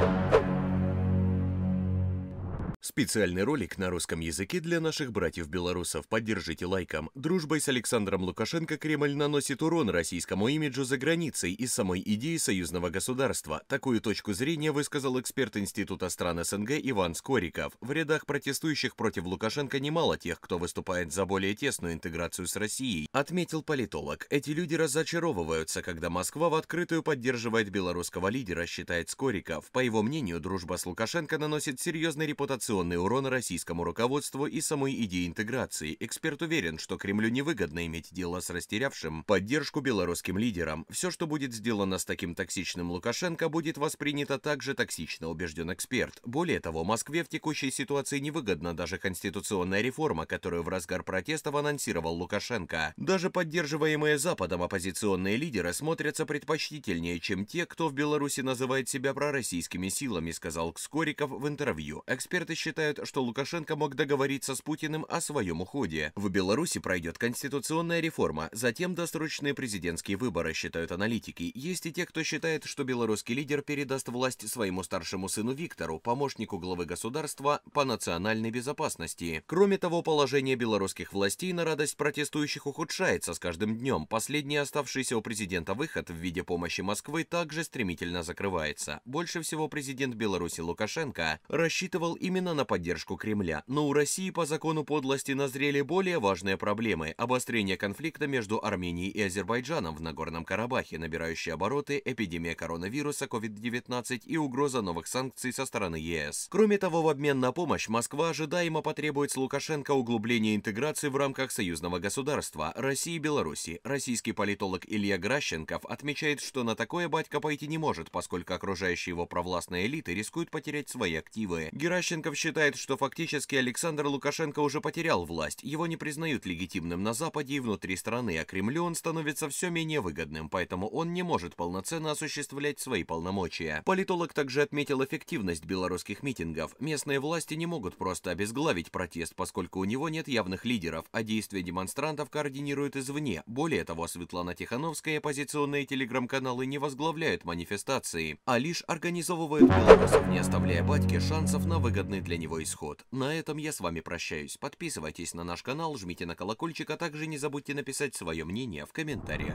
you Специальный ролик на русском языке для наших братьев-белорусов. Поддержите лайком. Дружбой с Александром Лукашенко Кремль наносит урон российскому имиджу за границей и самой идее союзного государства. Такую точку зрения высказал эксперт Института стран СНГ Иван Скориков. В рядах протестующих против Лукашенко немало тех, кто выступает за более тесную интеграцию с Россией. Отметил политолог, эти люди разочаровываются, когда Москва в открытую поддерживает белорусского лидера, считает Скориков. По его мнению, дружба с Лукашенко наносит серьезный репутационный санкционный урон российскому руководству и самой идее интеграции. Эксперт уверен, что Кремлю невыгодно иметь дело с растерявшим поддержку белорусским лидерам. Все, что будет сделано с таким токсичным Лукашенко, будет воспринято также токсично, убежден эксперт. Более того, Москве в текущей ситуации невыгодна даже конституционная реформа, которую в разгар протестов анонсировал Лукашенко. Даже поддерживаемые Западом оппозиционные лидеры смотрятся предпочтительнее, чем те, кто в Беларуси называет себя пророссийскими силами, сказал Кскориков в интервью. Эксперты считают, что Лукашенко мог договориться с Путиным о своем уходе. В Беларуси пройдет конституционная реформа, затем досрочные президентские выборы, считают аналитики. Есть и те, кто считает, что белорусский лидер передаст власть своему старшему сыну Виктору, помощнику главы государства по национальной безопасности. Кроме того, положение белорусских властей на радость протестующих ухудшается с каждым днем. Последний оставшийся у президента выход в виде помощи Москвы также стремительно закрывается. Больше всего президент Беларуси Лукашенко рассчитывал именно направлена на поддержку Кремля. Но у России по закону подлости назрели более важные проблемы. Обострение конфликта между Арменией и Азербайджаном в Нагорном Карабахе, набирающие обороты, эпидемия коронавируса COVID-19 и угроза новых санкций со стороны ЕС. Кроме того, в обмен на помощь Москва ожидаемо потребует с Лукашенко углубления интеграции в рамках союзного государства России и Беларуси. Российский политолог Илья Гращенков отмечает, что на такое батька пойти не может, поскольку окружающие его провластные элиты рискуют потерять свои активы. Геращенков считает, что фактически Александр Лукашенко уже потерял власть, его не признают легитимным на Западе и внутри страны, а Кремлю он становится все менее выгодным, поэтому он не может полноценно осуществлять свои полномочия. Политолог также отметил эффективность белорусских митингов. Местные власти не могут просто обезглавить протест, поскольку у него нет явных лидеров, а действия демонстрантов координируют извне. Более того, Светлана Тихановская и оппозиционные телеграм-каналы не возглавляют манифестации, а лишь организовывают белорусов, не оставляя батьке шансов на выгодный для для него исход. На этом я с вами прощаюсь. Подписывайтесь на наш канал, жмите на колокольчик, а также не забудьте написать свое мнение в комментариях.